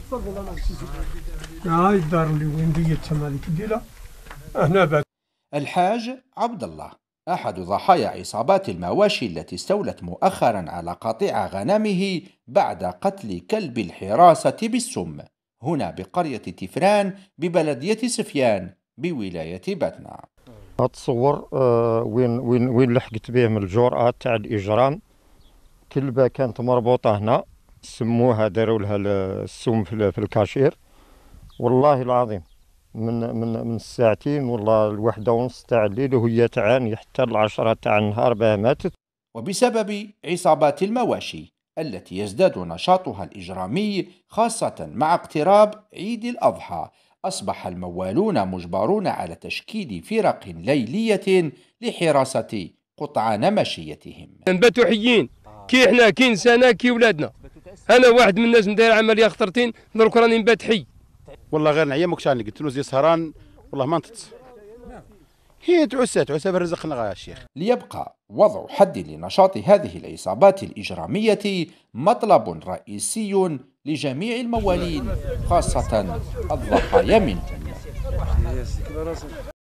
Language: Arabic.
آه، تفضل انا هاي الدار اللي وين هذيك هنا بعد الحاج عبد الله أحد ضحايا عصابات المواشي التي استولت مؤخرا على قطيع غنمه بعد قتل كلب الحراسة بالسم هنا بقرية تفران ببلدية سفيان بولاية باتنا أتصور آه، وين وين وين لحقت به من الجرأة تاع الإجرام كلبة كانت مربوطة هنا سموها داروا لها السم في الكاشير والله العظيم من من من الساعتين والله الواحدة ونص تاع الليل وهي تعاني حتى العشرة تاع النهار بها ماتت وبسبب عصابات المواشي التي يزداد نشاطها الإجرامي خاصة مع اقتراب عيد الأضحى أصبح الموالون مجبرون على تشكيل فرق ليلية لحراسة قطعان مشيتهم نباتوا حيين كي احنا كي انسانا كي ولادنا انا واحد من الناس ندير عمليه خطرتين درك راني نبات حي والله غير نعيا ماكش قلت له سهران والله ما نطت هي تعسى تعسى بالرزق يا شيخ ليبقى وضع حد لنشاط هذه العصابات الإجرامية مطلب رئيسي لجميع الموالين خاصة الضحايا من